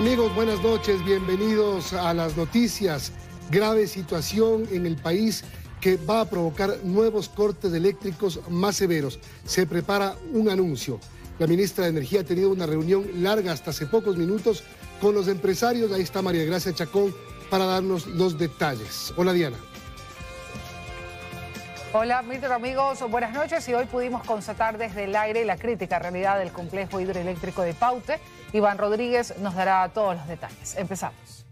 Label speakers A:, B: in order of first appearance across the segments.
A: Amigos, buenas noches, bienvenidos a las noticias. Grave situación en el país que va a provocar nuevos cortes eléctricos más severos. Se prepara un anuncio. La ministra de Energía ha tenido una reunión larga hasta hace pocos minutos con los empresarios. Ahí está María Gracia Chacón para darnos los detalles. Hola Diana. Hola,
B: Milton, amigos, buenas noches. Y hoy pudimos constatar desde el aire la crítica realidad del complejo hidroeléctrico de Paute Iván Rodríguez nos dará todos los detalles. Empezamos.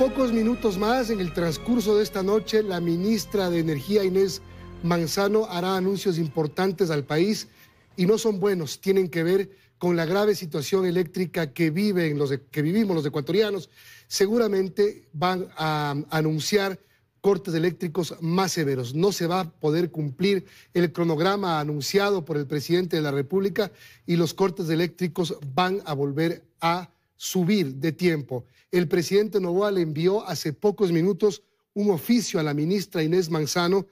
A: pocos minutos más, en el transcurso de esta noche, la ministra de Energía, Inés Manzano, hará anuncios importantes al país y no son buenos, tienen que ver con la grave situación eléctrica que, viven los e-, que vivimos los ecuatorianos. Seguramente van a anunciar cortes eléctricos más severos. No se va a poder cumplir el cronograma anunciado por el presidente de la República y los cortes eléctricos van a volver a subir de tiempo. El presidente Novoa le envió hace pocos minutos un oficio a la ministra Inés Manzano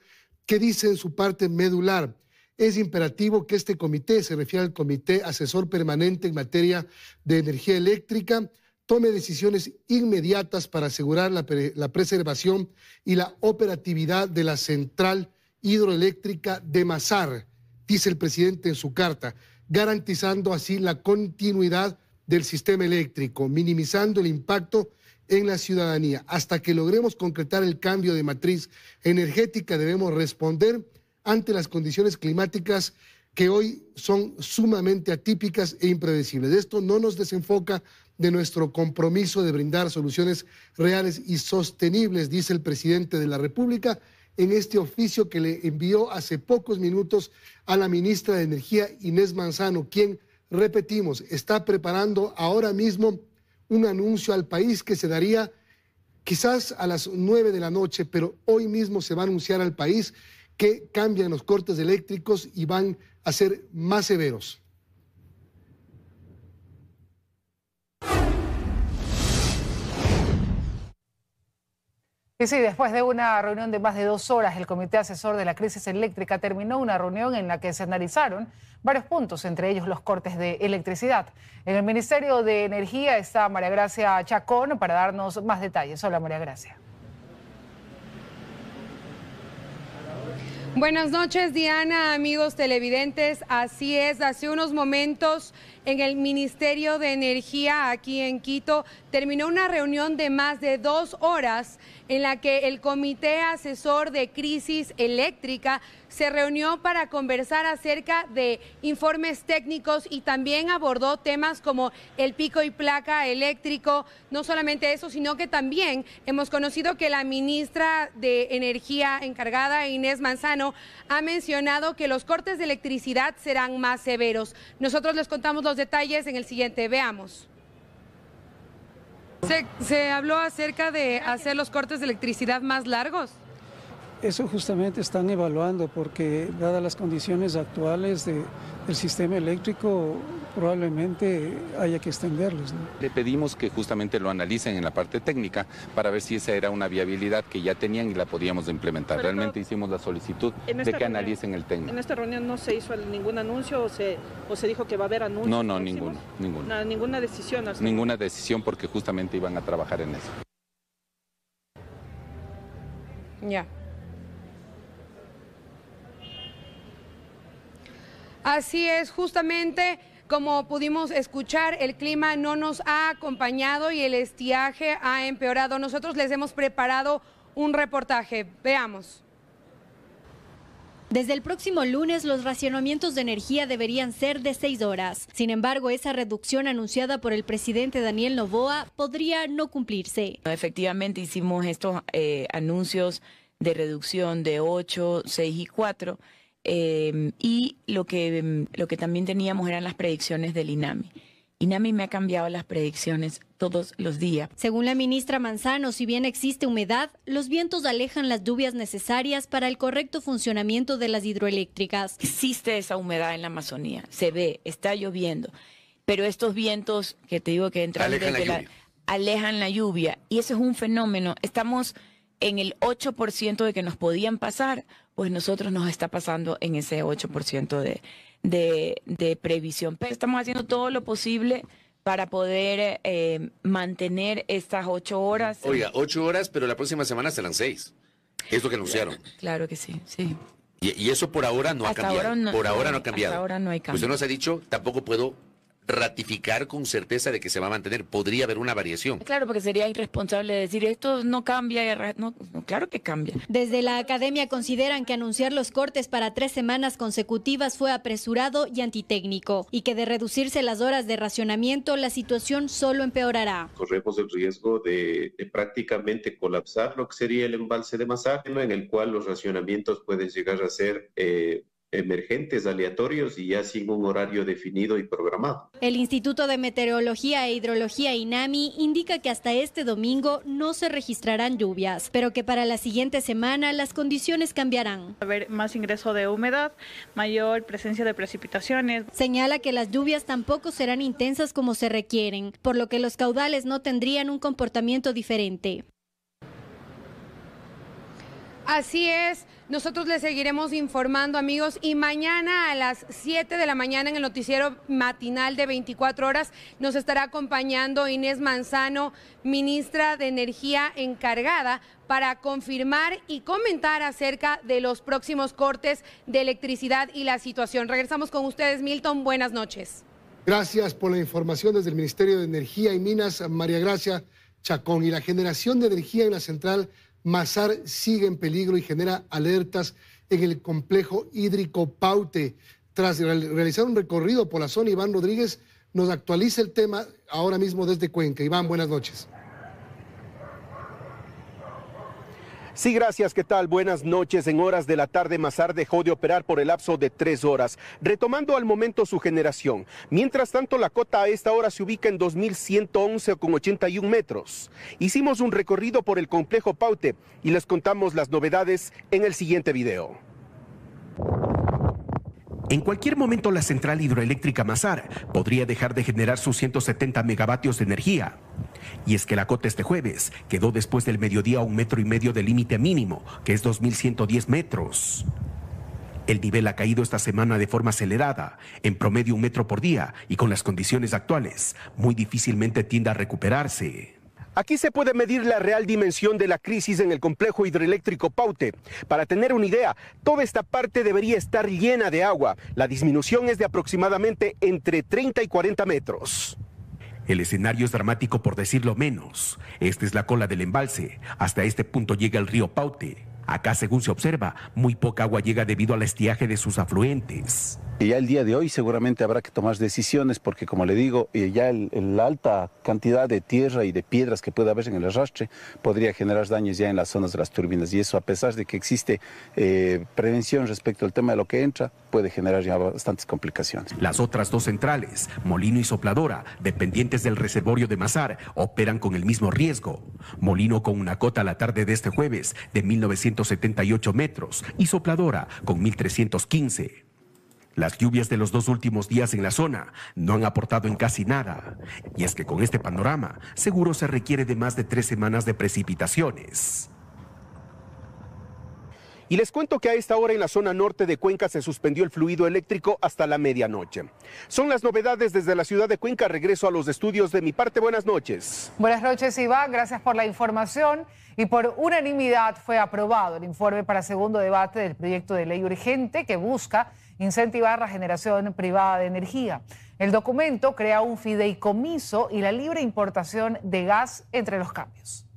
A: que dice en su parte medular, es imperativo que este comité, se refiere al Comité Asesor Permanente en materia de energía eléctrica, tome decisiones inmediatas para asegurar la, preservación y la operatividad de la central hidroeléctrica de Mazar, dice el presidente en su carta, garantizando así la continuidad del sistema eléctrico, minimizando el impacto en la ciudadanía. Hasta que logremos concretar el cambio de matriz energética, debemos responder ante las condiciones climáticas que hoy son sumamente atípicas e impredecibles. Esto no nos desenfoca de nuestro compromiso de brindar soluciones reales y sostenibles, dice el presidente de la República en este oficio que le envió hace pocos minutos a la ministra de Energía, Inés Manzano, quien repetimos, está preparando ahora mismo un anuncio al país que se daría quizás a las 9 de la noche, pero hoy mismo se va a anunciar al país que cambian los cortes eléctricos y van a ser más severos.
B: Y sí, después de una reunión de más de dos horas, el Comité Asesor de la Crisis Eléctrica terminó una reunión en la que se analizaron varios puntos, entre ellos los cortes de electricidad. En el Ministerio de Energía está María Gracia Chacón para darnos más detalles. Hola, María Gracia.
C: Buenas noches, Diana, amigos televidentes. Así es, hace unos momentos en el Ministerio de Energía aquí en Quito terminó una reunión de más de dos horas en la que el Comité Asesor de Crisis Eléctrica se reunió para conversar acerca de informes técnicos y también abordó temas como el pico y placa eléctrico. No solamente eso, sino que también hemos conocido que la ministra de Energía encargada, Inés Manzano, ha mencionado que los cortes de electricidad serán más severos. Nosotros les contamos los detalles en el siguiente, veamos. Se, habló acerca de hacer los cortes de electricidad más largos.
A: Eso justamente están evaluando porque dadas las condiciones actuales del sistema eléctrico probablemente haya que extenderlos.
D: Le pedimos que justamente lo analicen en la parte técnica para ver si esa era una viabilidad que ya tenían y la podíamos implementar. Realmente hicimos la solicitud de que analicen el técnico. ¿En
B: esta reunión no se hizo ningún anuncio o se, o se dijo que va a haber anuncios?
D: No, no, ninguno.
B: Ninguna, decisión.
D: ninguna decisión porque justamente iban a trabajar en eso.
E: Ya.
C: Así es, justamente como pudimos escuchar, el clima no nos ha acompañado y el estiaje ha empeorado. Nosotros les hemos preparado un reportaje. Veamos.
F: Desde el próximo lunes los racionamientos de energía deberían ser de seis horas. Sin embargo, esa reducción anunciada por el presidente Daniel Novoa podría no cumplirse.
E: Efectivamente hicimos estos eh, anuncios de reducción de ocho, seis y cuatro. Em, y lo que, em, lo que también
F: teníamos eran las predicciones del INAMI. INAMI me ha cambiado las predicciones todos los días. Según la ministra Manzano, si bien existe humedad, los vientos alejan las lluvias necesarias para el correcto funcionamiento de las hidroeléctricas. Existe esa humedad en la Amazonía, se ve, está lloviendo, pero estos vientos que te digo que entran alejan desde la, lluvia.
E: alejan la lluvia y ese es un fenómeno. Estamos en el 8% de que nos podían pasar pues nosotros nos está pasando en ese 8% de, de, de, previsión. Pero estamos haciendo todo lo posible para poder eh, mantener estas ocho horas. Oiga,
D: ocho horas, pero la próxima semana serán seis. Es lo que anunciaron.
E: Claro, que sí, sí.
D: Y, eso por ahora no ha cambiado. por ahora no, ha cambiado. Hasta ahora no hay Usted nos ha dicho, tampoco puedo ratificar con certeza de que se va a mantener. Podría haber una variación.
F: Claro, porque sería irresponsable decir esto no cambia. No,
E: claro que cambia.
F: Desde la academia consideran que anunciar los cortes para tres semanas consecutivas fue apresurado y antitécnico y que de reducirse las horas de racionamiento la situación solo empeorará.
D: Corremos el riesgo de, prácticamente colapsar lo que sería el embalse de no en el cual los racionamientos pueden llegar a ser eh, emergentes, aleatorios y ya sin un horario definido y programado.
F: El Instituto de Meteorología e Hidrología INAMI indica que hasta este domingo no se registrarán lluvias, pero que para la siguiente semana las condiciones cambiarán. Haber más ingreso de humedad, mayor presencia de precipitaciones. Señala que las lluvias tampoco serán intensas como se requieren, por lo que los caudales no tendrían un comportamiento diferente. Así
C: es, nosotros les seguiremos informando amigos y mañana a las 7 de la mañana en el noticiero matinal de 24 horas nos estará acompañando Inés Manzano, ministra de Energía encargada para confirmar y comentar acerca de los próximos cortes de electricidad y la situación. Regresamos con ustedes, Milton, buenas noches.
A: Gracias por la información desde el Ministerio de Energía y Minas, María Gracia Chacón, y la generación de energía en la central Mazar sigue en peligro y genera alertas en el complejo hídrico Paute. Tras realizar un recorrido por la zona, Iván Rodríguez nos actualiza el tema ahora mismo desde Cuenca. Iván, buenas noches.
D: Sí, gracias. ¿Qué tal? Buenas noches. En horas de la tarde, Mazar dejó de operar por el lapso de tres horas, retomando al momento su generación. Mientras tanto, la cota a esta hora se ubica en 2.111,81 metros. Hicimos un recorrido por el complejo Paute y les contamos las novedades en el siguiente video. En cualquier momento la central hidroeléctrica Mazar podría dejar de generar sus 170 megavatios de energía. Y es que la cota este jueves quedó después del mediodía a un metro y medio del límite mínimo, que es 2.110 metros. El nivel ha caído esta semana de forma acelerada, en promedio un metro por día, y con las condiciones actuales, muy difícilmente tiende a recuperarse. Aquí se puede medir la real dimensión de la crisis en el complejo hidroeléctrico Paute. Para tener una idea, toda esta parte debería estar llena de agua. La disminución es de aproximadamente entre 30 y 40 metros. El escenario es dramático por decirlo menos. Esta es la cola del embalse. Hasta este punto llega el río Paute. Acá, según se observa, muy poca agua llega debido al estiaje de sus afluentes. Y ya el día de hoy seguramente habrá que tomar decisiones porque, como le digo, eh, ya la alta cantidad de tierra y de piedras que puede haber en el arrastre podría generar daños ya en las zonas de las turbinas. Y eso, a pesar de que existe eh, prevención respecto al tema de lo que entra, puede generar ya bastantes complicaciones. Las otras dos centrales, Molino y Sopladora, dependientes del reservorio de Mazar, operan con el mismo riesgo. Molino con una cota a la tarde de este jueves de 1978 metros y Sopladora con 1315. Las lluvias de los dos últimos días en la zona no han aportado en casi nada, y es que con este panorama seguro se requiere de más de tres semanas de precipitaciones. Y les cuento que a esta hora en la zona norte de Cuenca se suspendió el fluido eléctrico hasta la medianoche. Son las novedades desde la ciudad de Cuenca. Regreso a los estudios de mi parte. Buenas noches.
B: Buenas noches, Iván. Gracias por la información. Y por unanimidad fue aprobado el informe para segundo debate del proyecto de ley urgente que busca incentivar la generación privada de energía. El documento crea un fideicomiso y la libre importación de gas entre los cambios.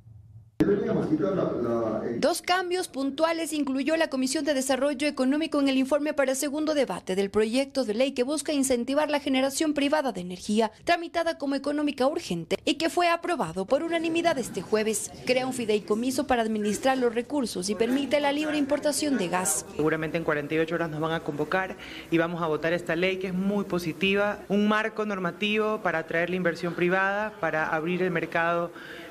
B: Dos cambios puntuales incluyó
G: la Comisión de Desarrollo Económico en el informe para segundo debate del proyecto de ley que busca incentivar la generación privada de energía, tramitada como económica urgente y que fue aprobado por unanimidad este jueves. Crea un fideicomiso para administrar los recursos y permite la libre importación
H: de gas. Seguramente en 48 horas nos van a convocar y vamos a votar esta ley que es muy positiva, un marco normativo para atraer la inversión privada, para abrir el mercado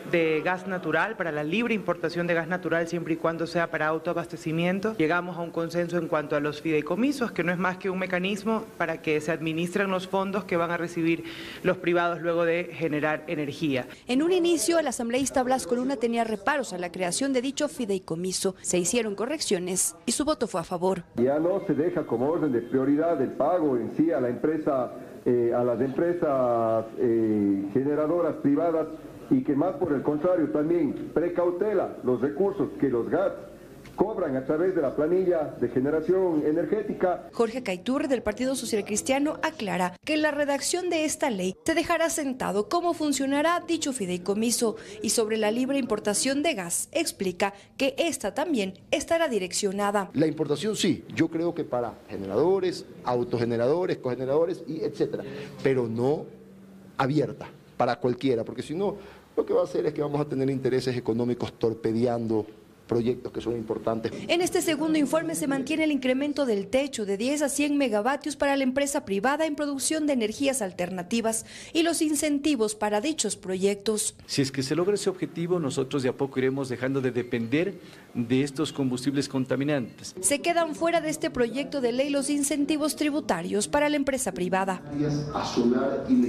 H: de gas natural, para la libre importación de gas natural siempre y cuando sea para autoabastecimiento. Llegamos a un consenso en cuanto a los fideicomisos, que no es más que un mecanismo para que se administren los fondos que van a recibir los privados luego de generar energía. En un inicio,
G: el asambleísta Blas Coluna tenía reparos a la creación de dicho fideicomiso. Se hicieron correcciones y su voto fue a favor.
A: Ya no se deja como orden de prioridad el pago en sí a la empresa, eh, a las empresas eh, generadoras privadas y que más por el contrario también precautela los recursos que los gas cobran a través de la planilla de generación energética.
G: Jorge Caiturre del Partido Social Cristiano aclara que la redacción de esta ley se dejará sentado cómo funcionará dicho fideicomiso y sobre la libre importación de gas explica que esta también estará direccionada.
A: La importación sí, yo creo que para generadores, autogeneradores, cogeneradores y etcétera, pero no abierta para cualquiera, porque si no lo que va a hacer es que vamos a tener intereses económicos torpedeando proyectos que son importantes.
G: En este segundo informe se mantiene el incremento del techo de 10 a 100 megavatios para la empresa privada en producción de energías alternativas y los incentivos para dichos proyectos.
H: Si es que se logra ese objetivo, nosotros de a poco iremos dejando de depender de estos combustibles contaminantes.
G: Se quedan fuera de este proyecto de ley los incentivos tributarios para la empresa privada.
D: y,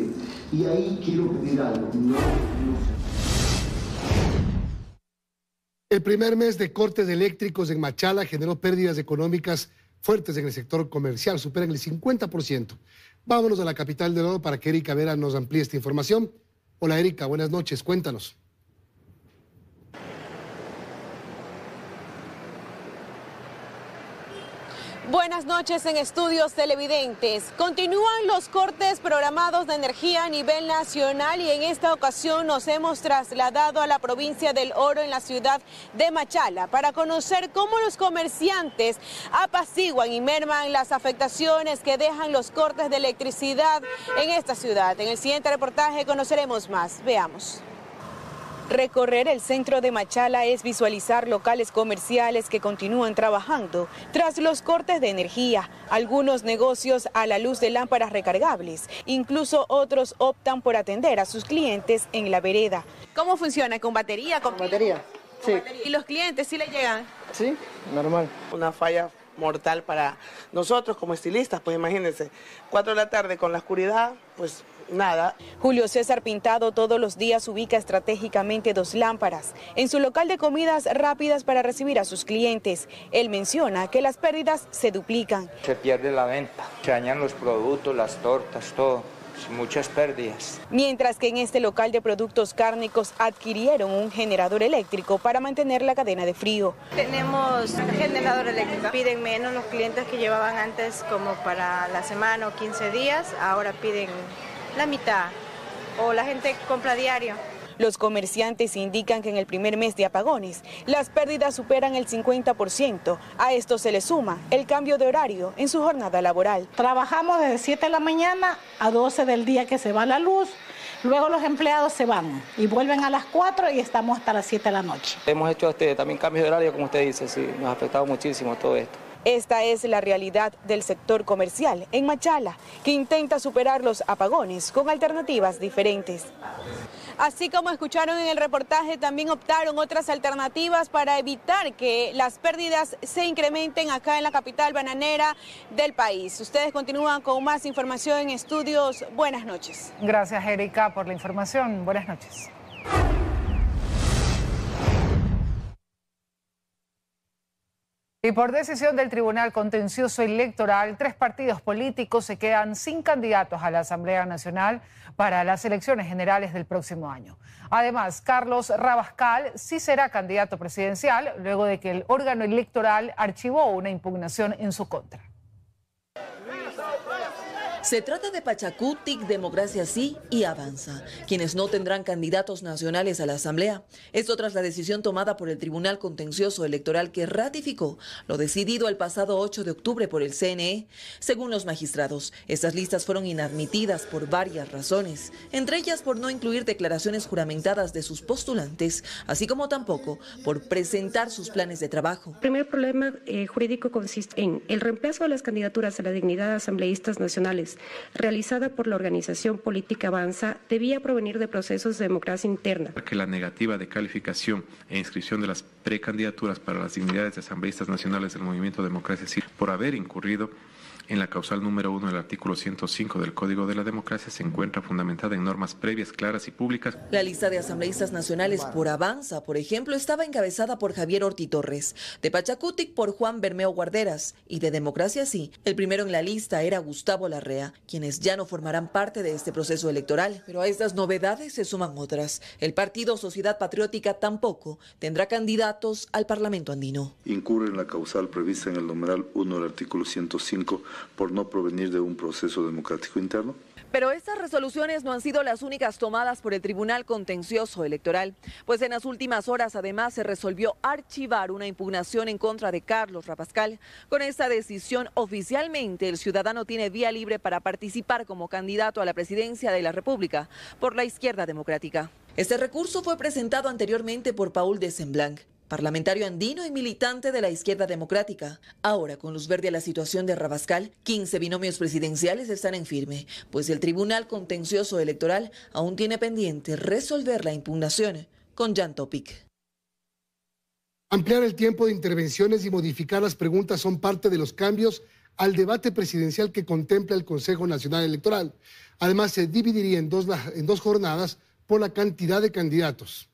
A: el primer mes de cortes eléctricos en Machala generó pérdidas económicas fuertes en el sector comercial, superan el 50%. Vámonos a la capital de oro para que Erika Vera nos amplíe esta información. Hola Erika, buenas noches, cuéntanos.
E: Buenas noches en estudios televidentes. Continúan los cortes programados de energía a nivel nacional y en esta ocasión nos hemos trasladado a la provincia del Oro en la ciudad de Machala para conocer cómo los comerciantes apaciguan y merman las afectaciones que dejan los cortes de electricidad en esta ciudad. En el siguiente reportaje conoceremos más. Veamos. Recorrer el centro de Machala es visualizar locales comerciales que continúan trabajando tras los cortes de energía, algunos negocios a la luz de lámparas recargables, incluso otros optan por atender a sus clientes en la vereda. ¿Cómo funciona? ¿Con batería? ¿Con,
H: batería? sí.
E: ¿Y los clientes sí le llegan?
H: Sí, normal. Una falla mortal para nosotros como estilistas, pues imagínense, cuatro de la tarde con
E: la oscuridad, pues Nada. Julio César Pintado todos los días ubica estratégicamente dos lámparas en su local de comidas rápidas para recibir a sus clientes. Él menciona que las pérdidas se duplican.
H: Se pierde la venta, se dañan los productos, las tortas, todo muchas pérdidas.
E: Mientras que en este local de productos cárnicos adquirieron un generador eléctrico para mantener la cadena de frío. Tenemos generador eléctrico. Piden menos los clientes que llevaban antes como para la semana o 15 días, ahora piden la mitad o la gente compra diario. Los comerciantes indican que en el primer mes de apagones las pérdidas superan el 50%. A esto se le suma el cambio de horario en su jornada laboral. Trabajamos desde 7 de la mañana a 12 del día que se va la luz. Luego los empleados se van y vuelven a las 4 y estamos hasta las 7 de la noche. Hemos hecho este, también cambios de horario, como usted dice, sí, nos ha afectado muchísimo todo esto. Esta es la realidad del sector comercial en Machala, que intenta superar los apagones con alternativas diferentes. Así como escucharon en el reportaje, también optaron otras alternativas para evitar que las pérdidas se incrementen acá en la capital bananera del país. Ustedes continúan con más información en
B: estudios. Buenas noches. Gracias, Erika, por la información. Buenas noches. Y por decisión del Tribunal Contencioso Electoral, tres partidos políticos se quedan sin candidatos a la Asamblea Nacional para las elecciones generales del próximo año. Además, Carlos Rabascal sí será candidato presidencial luego de que el órgano electoral archivó una impugnación en su contra. Se trata de
I: Pachacú, Democracia Sí y Avanza, quienes no tendrán candidatos nacionales a la Asamblea. Esto tras la decisión tomada por el Tribunal Contencioso Electoral que ratificó lo decidido el pasado 8 de octubre por el CNE. Según los magistrados, estas listas fueron inadmitidas por varias razones, entre ellas por no incluir declaraciones juramentadas de sus postulantes, así como tampoco por presentar sus planes de trabajo. El primer problema eh, jurídico consiste en el reemplazo de las candidaturas a la dignidad de asambleístas nacionales realizada
G: por la organización política Avanza debía provenir de procesos de democracia interna.
J: Que la negativa de calificación e inscripción de las precandidaturas para las dignidades de asambleístas nacionales del movimiento Democracia por haber incurrido en la causal número 1 del artículo 105 del Código de la Democracia se encuentra fundamentada en normas previas, claras y públicas.
I: La lista de asambleístas nacionales por Avanza, por ejemplo, estaba encabezada por Javier Orti Torres, de Pachacutic por Juan Bermeo Guarderas y de Democracia Sí. El primero en la lista era Gustavo Larrea, quienes ya no formarán parte de este proceso electoral. Pero a estas novedades se suman otras. El partido Sociedad Patriótica tampoco tendrá candidatos al Parlamento andino.
A: Incurre en la causal prevista en el numeral 1 del artículo 105 por no provenir de un proceso democrático interno.
I: Pero estas resoluciones no han sido las únicas tomadas por el Tribunal Contencioso Electoral, pues en las últimas horas además se resolvió archivar una impugnación en contra de Carlos Rapascal. Con esta decisión oficialmente el ciudadano tiene vía libre para participar como candidato a la presidencia de la República por la izquierda democrática. Este recurso fue presentado anteriormente por Paul de Semblanc, parlamentario andino y militante de la izquierda democrática. Ahora, con luz verde a la situación de Rabascal, 15 binomios presidenciales están en firme, pues el Tribunal Contencioso Electoral aún tiene pendiente resolver la impugnación
A: con Jan Topic. Ampliar el tiempo de intervenciones y modificar las preguntas son parte de los cambios al debate presidencial que contempla el Consejo Nacional Electoral. Además, se dividiría en dos, en dos jornadas por la cantidad de candidatos.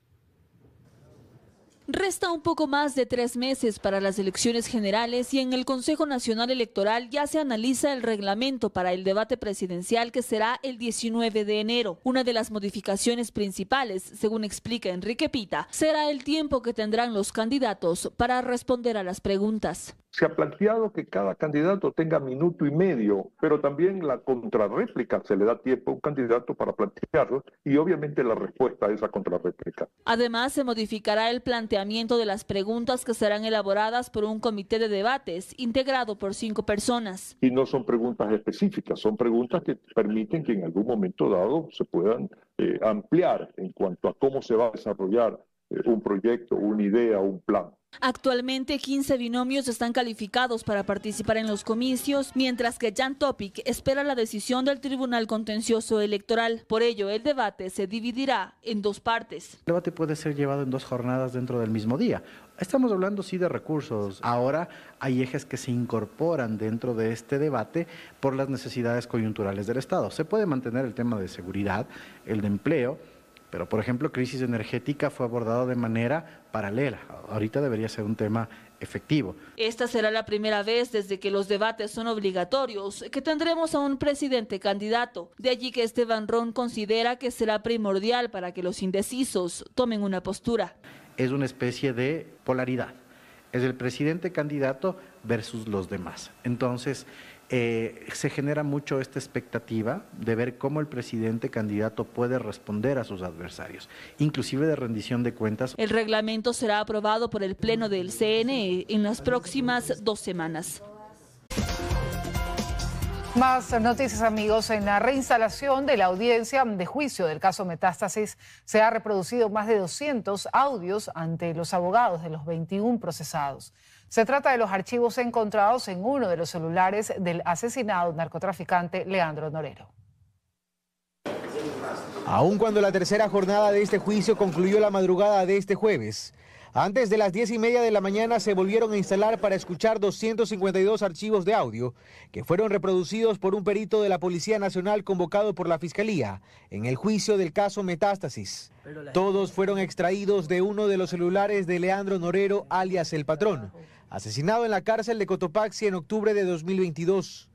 K: Resta un poco más de tres meses para las elecciones generales y en el Consejo Nacional Electoral ya se analiza el reglamento para el debate presidencial que será el 19 de enero. Una de las modificaciones principales, según explica Enrique Pita, será el tiempo que tendrán los candidatos para responder a las preguntas.
I: Se ha planteado que cada candidato tenga minuto y medio, pero también la contrarréplica se le da tiempo a un candidato para plantearlo y obviamente la respuesta a esa contrarréplica.
K: Además, se modificará el planteamiento de las preguntas que serán elaboradas por un comité de debates integrado por cinco personas.
I: Y no son preguntas específicas, son preguntas que permiten que en algún momento dado se puedan eh, ampliar en cuanto a cómo se va a desarrollar eh, un proyecto, una idea, un plan.
K: Actualmente 15 binomios están calificados para participar en los comicios, mientras que Jan Topic espera la decisión del Tribunal Contencioso Electoral. Por ello, el debate se dividirá en dos partes.
H: El debate puede ser llevado en dos jornadas dentro del mismo día. Estamos hablando sí de recursos. Ahora hay ejes que se incorporan dentro de este debate por las necesidades coyunturales del Estado. Se puede mantener el tema de seguridad, el de empleo, pero, por ejemplo, crisis energética fue abordado de manera paralela. Ahorita debería ser un tema efectivo.
K: Esta será la primera vez desde que los debates son obligatorios que tendremos a un presidente candidato. De allí que Esteban Ron considera que será primordial para que los indecisos tomen una
H: postura. Es una especie de polaridad. Es el presidente candidato versus los demás. Entonces, eh, se genera mucho esta expectativa de ver cómo el presidente candidato puede responder a sus adversarios, inclusive de rendición de cuentas. El
K: reglamento será aprobado por el Pleno del CNE en las próximas dos semanas.
B: Más noticias amigos, en la reinstalación de la audiencia de juicio del caso Metástasis se ha reproducido más de 200 audios ante los abogados de los 21 procesados. Se trata de los archivos encontrados en uno de los celulares del asesinado narcotraficante Leandro Norero.
H: Aun cuando la tercera jornada de este juicio concluyó la madrugada de este jueves, antes de las 10 y media de la mañana se volvieron a instalar para escuchar 252 archivos de audio que fueron reproducidos por un perito de la Policía Nacional convocado por la Fiscalía en el juicio del caso Metástasis. Todos fueron extraídos de uno de los celulares de Leandro Norero, alias El Patrón, asesinado en la cárcel de Cotopaxi en octubre de 2022.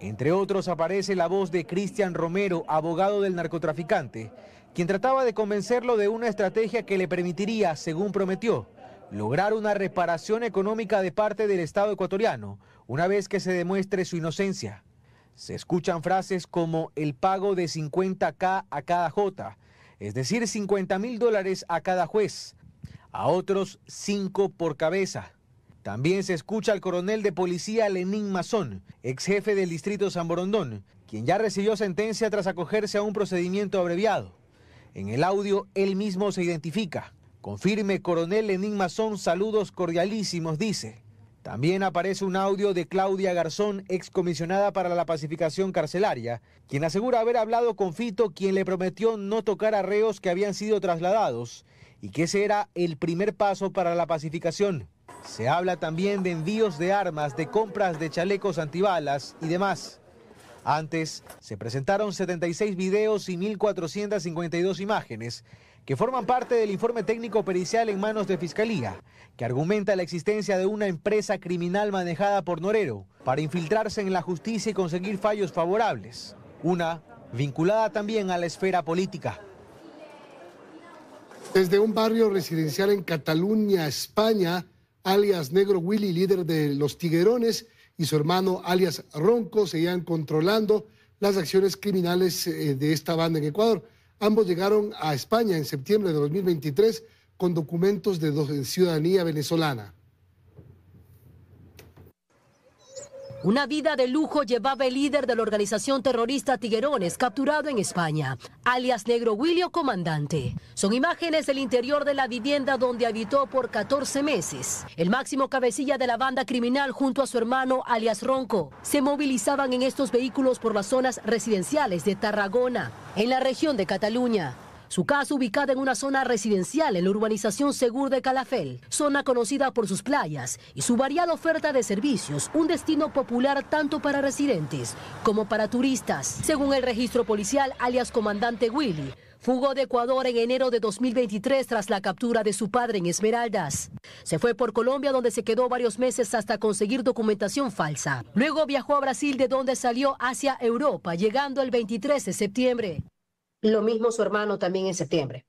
H: Entre otros aparece la voz de Cristian Romero, abogado del narcotraficante, quien trataba de convencerlo de una estrategia que le permitiría, según prometió, lograr una reparación económica de parte del Estado ecuatoriano una vez que se demuestre su inocencia. Se escuchan frases como el pago de 50K a cada J, es decir, 50 mil dólares a cada juez, a otros 5 por cabeza. También se escucha al coronel de policía Lenín Mazón, ex jefe del distrito San Borondón, quien ya recibió sentencia tras acogerse a un procedimiento abreviado. En el audio él mismo se identifica. Confirme coronel Lenín Mazón, saludos cordialísimos, dice. También aparece un audio de Claudia Garzón, ex comisionada para la pacificación carcelaria, quien asegura haber hablado con Fito, quien le prometió no tocar arreos que habían sido trasladados y que ese era el primer paso para la pacificación. Se habla también de envíos de armas, de compras de chalecos antibalas y demás. Antes se presentaron 76 videos y 1.452 imágenes que forman parte del informe técnico pericial en manos de Fiscalía, que argumenta la existencia de una empresa criminal manejada por Norero para infiltrarse en la justicia y conseguir fallos favorables, una
A: vinculada también a la esfera política. Desde un barrio residencial en Cataluña, España, alias Negro Willy, líder de los Tiguerones, y su hermano alias Ronco seguían controlando las acciones criminales eh, de esta banda en Ecuador. Ambos llegaron a España en septiembre de 2023 con documentos de ciudadanía venezolana.
L: Una vida de lujo llevaba el líder de la organización terrorista Tiguerones, capturado en España, alias Negro william Comandante. Son imágenes del interior de la vivienda donde habitó por 14 meses. El máximo cabecilla de la banda criminal junto a su hermano, alias Ronco, se movilizaban en estos vehículos por las zonas residenciales de Tarragona, en la región de Cataluña. Su casa ubicada en una zona residencial en la urbanización Segur de Calafel, zona conocida por sus playas y su variada oferta de servicios, un destino popular tanto para residentes como para turistas. Según el registro policial, alias comandante Willy, Fugó de Ecuador en enero de 2023 tras la captura de su padre en Esmeraldas. Se fue por Colombia donde se quedó varios meses hasta conseguir documentación falsa. Luego viajó a Brasil de donde salió hacia Europa, llegando el 23 de septiembre. Lo mismo su hermano también en septiembre.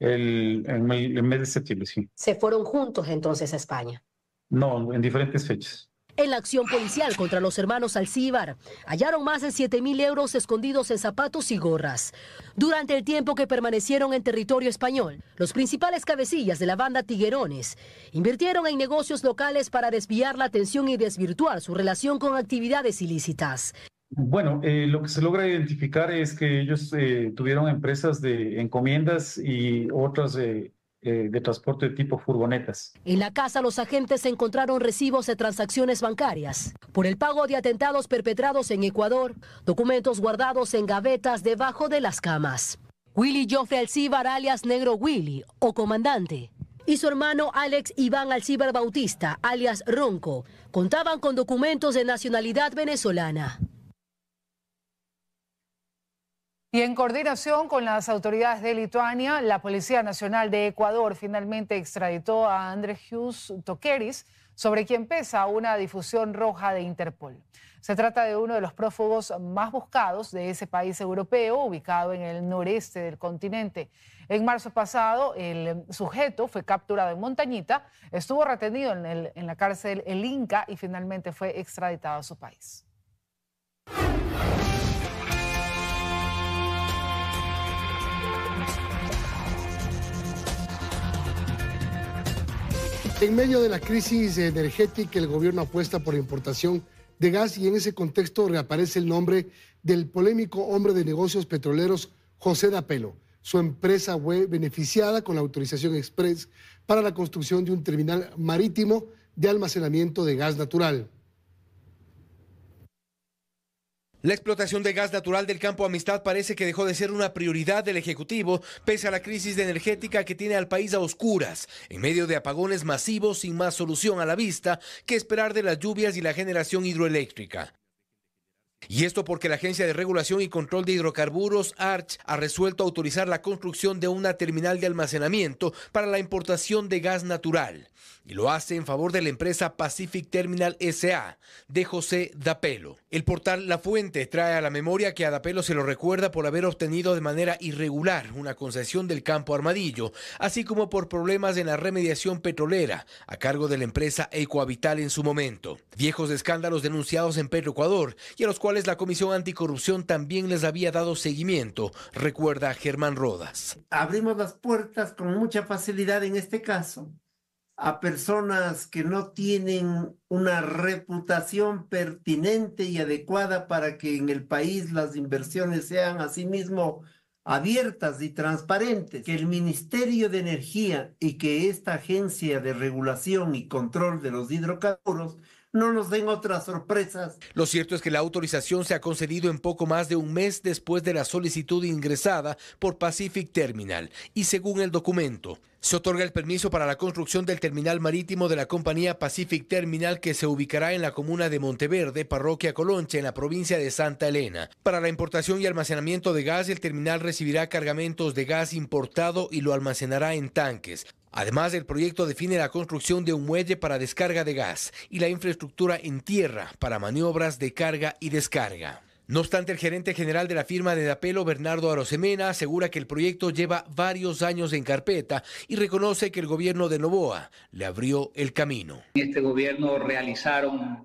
A: El, en
B: mes de septiembre, sí.
L: Se fueron juntos entonces a España.
B: No, en diferentes fechas
L: en la acción policial contra los hermanos Alcíbar. Hallaron más de 7 mil euros escondidos en zapatos y gorras. Durante el tiempo que permanecieron en territorio español, los principales cabecillas de la banda Tiguerones invirtieron en negocios locales para desviar la atención y desvirtuar su relación con actividades ilícitas.
B: Bueno, eh, lo que se logra identificar es que ellos eh, tuvieron empresas de encomiendas y otras eh, de transporte de tipo furgonetas.
L: En la casa los agentes encontraron recibos de transacciones bancarias por el pago de atentados perpetrados en Ecuador, documentos guardados en gavetas debajo de las camas. Willy Joffre Alcibar alias Negro Willy o comandante y su hermano Alex Iván Alcibar Bautista alias Ronco contaban
B: con documentos de nacionalidad venezolana. Y en coordinación con las autoridades de Lituania, la Policía Nacional de Ecuador finalmente extraditó a Andrés Hughes Toqueris, sobre quien pesa una difusión roja de Interpol. Se trata de uno de los prófugos más buscados de ese país europeo, ubicado en el noreste del continente. En marzo pasado, el sujeto fue capturado en Montañita, estuvo retenido en la cárcel El Inca y finalmente fue extraditado a su país.
A: En medio de la crisis energética, el gobierno apuesta por la importación de gas y en ese contexto reaparece el nombre del polémico hombre de negocios petroleros José Dapelo. Su empresa fue beneficiada con la autorización express para la construcción de un terminal marítimo de almacenamiento de gas natural.
J: La explotación de gas natural del campo Amistad parece que dejó de ser una prioridad del Ejecutivo, pese a la crisis energética que tiene al país a oscuras, en medio de apagones masivos sin más solución a la vista que esperar de las lluvias y la generación hidroeléctrica. Y esto porque la Agencia de Regulación y Control de Hidrocarburos, ARCH, ha resuelto autorizar la construcción de una terminal de almacenamiento para la importación de gas natural. Y lo hace en favor de la empresa Pacific Terminal SA, de José Dapelo. El portal La Fuente trae a la memoria que a Dapelo se lo recuerda por haber obtenido de manera irregular una concesión del campo Armadillo, así como por problemas en la remediación petrolera, a cargo de la empresa Ecohabital en su momento. Viejos escándalos denunciados en Petroecuador y a los cuales la Comisión Anticorrupción también les había dado seguimiento, recuerda Germán Rodas. Abrimos las puertas con mucha facilidad en este caso a personas que no tienen una reputación pertinente y adecuada para que en el país las inversiones sean asimismo abiertas y transparentes, que el Ministerio de Energía y que esta agencia de regulación y control de los hidrocarburos no nos den otras sorpresas. Lo cierto es que la autorización se ha concedido en poco más de un mes después de la solicitud ingresada por Pacific Terminal y según el documento, se otorga el permiso para la construcción del terminal marítimo de la compañía Pacific Terminal que se ubicará en la comuna de Monteverde, parroquia Colonche, en la provincia de Santa Elena. Para la importación y almacenamiento de gas, el terminal recibirá cargamentos de gas importado y lo almacenará en tanques. Además, el proyecto define la construcción de un muelle para descarga de gas y la infraestructura en tierra para maniobras de carga y descarga. No obstante, el gerente general de la firma de Dapelo, Bernardo Arosemena, asegura que el proyecto lleva varios años en carpeta y reconoce que el gobierno de Novoa le abrió el camino.
B: Este gobierno realizaron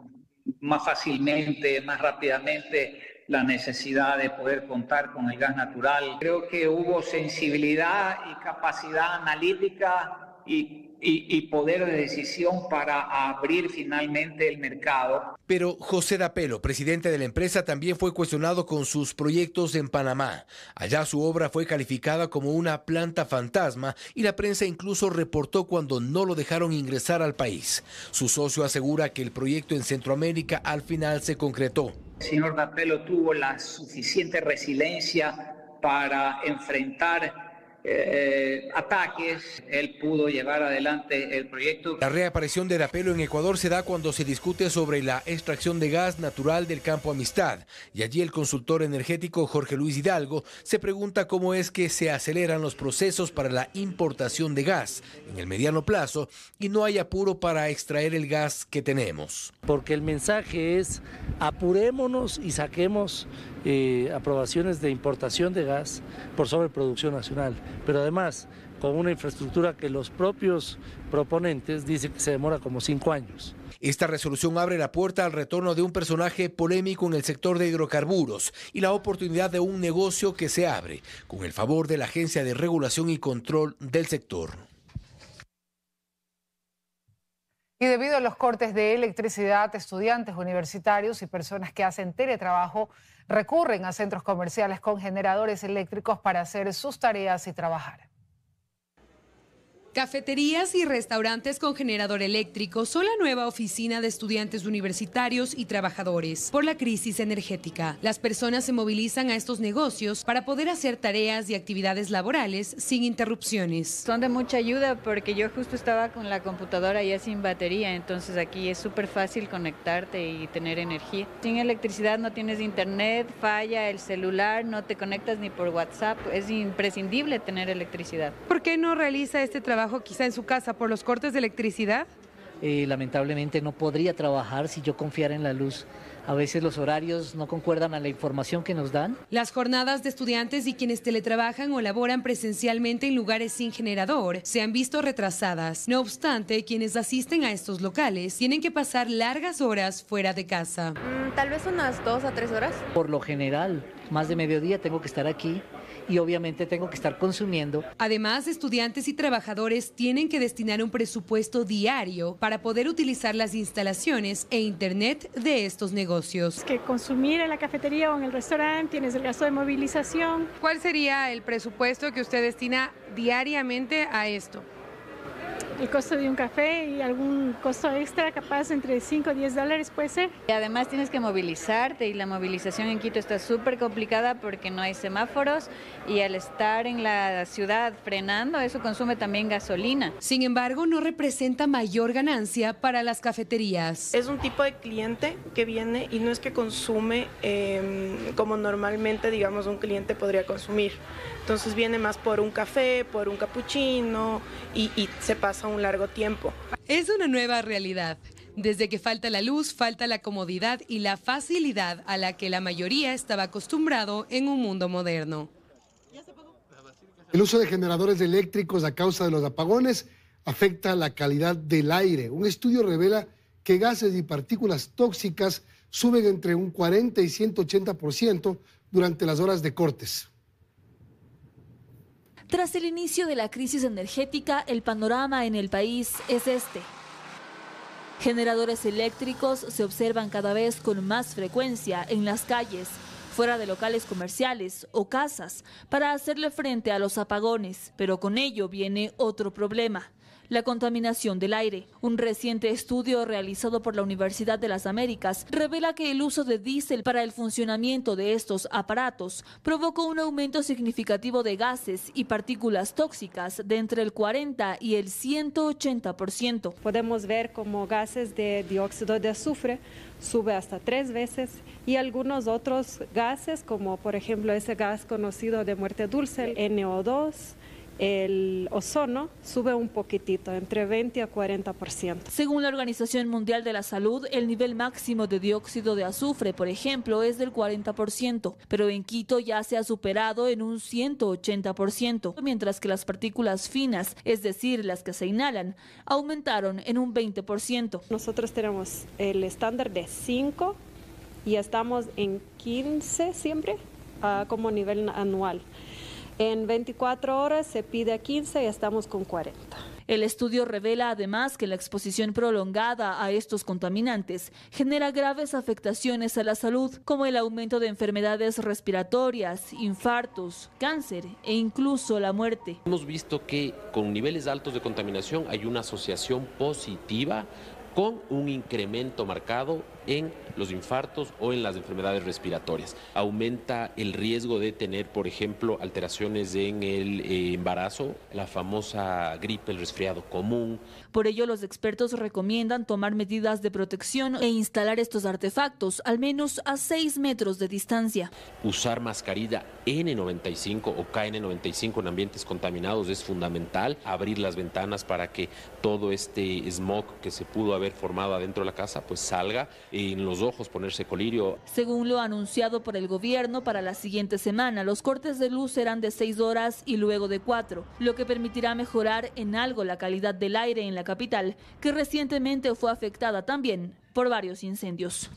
B: más fácilmente, más rápidamente la necesidad de poder contar con el gas natural. Creo que hubo sensibilidad y capacidad analítica y y, poder de decisión para abrir finalmente el
J: mercado. Pero José Dapelo, presidente de la empresa, también fue cuestionado con sus proyectos en Panamá. Allá su obra fue calificada como una planta fantasma y la prensa incluso reportó cuando no lo dejaron ingresar al país. Su socio asegura que el proyecto en Centroamérica al final se concretó.
B: El señor Dapelo tuvo la suficiente resiliencia para enfrentar eh, ataques, él pudo llevar adelante el proyecto. La
J: reaparición de Rapelo en Ecuador se da cuando se discute sobre la extracción de gas natural del campo Amistad. Y allí el consultor energético Jorge Luis Hidalgo se pregunta cómo es que se aceleran los procesos para la importación de gas en el mediano plazo y no hay apuro para extraer el gas que tenemos. Porque
A: el mensaje es apurémonos y saquemos eh, aprobaciones de importación de gas por sobreproducción nacional pero además con una infraestructura que los propios proponentes dicen que se demora como cinco años. Esta resolución abre la
J: puerta al retorno de un personaje polémico en el sector de hidrocarburos y la oportunidad de un negocio que se abre con el favor de la Agencia de Regulación y Control del sector.
B: Y debido a los cortes de electricidad, estudiantes universitarios y personas que hacen teletrabajo recurren a centros comerciales con generadores eléctricos para hacer sus tareas y trabajar.
C: Cafeterías y restaurantes con generador eléctrico son la nueva oficina de estudiantes universitarios y trabajadores por la crisis energética. Las personas se movilizan a estos negocios
E: para poder hacer tareas y actividades laborales sin interrupciones. Son de mucha ayuda porque yo justo estaba con la computadora ya sin batería, entonces aquí es súper fácil conectarte y tener energía. Sin electricidad no tienes internet, falla el celular, no te conectas ni por WhatsApp, es imprescindible tener electricidad.
C: ¿Por qué no realiza este trabajo? trabajo quizá en su casa por los cortes de electricidad?
K: Eh, lamentablemente no podría trabajar si yo confiara en la luz. A veces los horarios no concuerdan a la información que nos dan.
C: Las jornadas de estudiantes y quienes teletrabajan o laboran presencialmente en lugares sin generador se han visto retrasadas. No obstante, quienes asisten a estos locales tienen que pasar largas horas fuera de casa. Mm,
I: tal vez unas dos a tres horas.
K: Por lo general, más de mediodía tengo que estar aquí y obviamente tengo que estar consumiendo.
C: Además, estudiantes y trabajadores tienen que destinar un presupuesto diario para poder utilizar las instalaciones e internet de estos negocios. Que consumir en la cafetería o en el restaurante, tienes el gasto de movilización. ¿Cuál sería el presupuesto que usted destina diariamente a esto?
E: el costo de un café y algún costo extra, capaz entre 5 o 10 dólares puede ser. Y además tienes que movilizarte y la movilización en Quito está súper complicada porque no hay semáforos y al estar en la ciudad frenando, eso consume también gasolina. Sin embargo, no representa mayor ganancia para las cafeterías. Es un tipo de cliente que viene y no es que consume em, como normalmente, digamos, un cliente podría consumir. Entonces viene más por un café, por un capuchino y, y se pasa un un largo tiempo. Es una nueva realidad. Desde que falta la luz,
C: falta la comodidad y la facilidad a la que la mayoría estaba acostumbrado en un mundo moderno.
A: El uso de generadores eléctricos a causa de los apagones afecta la calidad del aire. Un estudio revela que gases y partículas tóxicas suben entre un 40 y 180% durante las horas de cortes.
K: Tras el inicio de la crisis energética, el panorama en el país es este. Generadores eléctricos se observan cada vez con más frecuencia en las calles, fuera de locales comerciales o casas, para hacerle frente a los apagones, pero con ello viene otro problema la contaminación del aire. Un reciente estudio realizado por la Universidad de las Américas revela que el uso de diésel para el funcionamiento de estos aparatos provocó un aumento significativo de gases y partículas tóxicas de entre el 40 y el 180%. Podemos ver como gases de dióxido de azufre sube hasta tres veces y algunos otros gases como por ejemplo ese gas conocido de muerte dulce, NO2, el ozono sube un poquitito, entre 20 a 40%. Según la Organización Mundial de la Salud, el nivel máximo de dióxido de azufre, por ejemplo, es del 40%, pero en Quito ya se ha superado en un 180%, mientras que las partículas finas, es decir, las que se inhalan, aumentaron en un 20%. Nosotros tenemos el estándar de 5 y estamos en 15 siempre ah, como nivel anual. En 24 horas se pide a 15 y estamos con 40. El estudio revela además que la exposición prolongada a estos contaminantes genera graves afectaciones a la salud, como el aumento de enfermedades respiratorias, infartos, cáncer e incluso la muerte.
D: Hemos visto que con niveles altos de contaminación hay una asociación positiva con un incremento marcado en los infartos o en las enfermedades respiratorias. Aumenta el riesgo de tener, por ejemplo, alteraciones en el eh, embarazo, la famosa gripe, el resfriado común.
K: Por ello, los expertos recomiendan tomar medidas de protección e instalar estos artefactos al menos a 6 metros de distancia.
D: Usar mascarilla N95 o KN95 en ambientes contaminados es fundamental. Abrir las ventanas para que todo este smog que se pudo haber formado adentro de la casa pues salga. Y en los ojos, ponerse colirio.
K: Según lo anunciado por el gobierno, para la siguiente semana los cortes de luz serán de seis horas y luego de cuatro, lo que permitirá mejorar en algo la calidad del aire en la capital, que recientemente fue afectada también por varios incendios.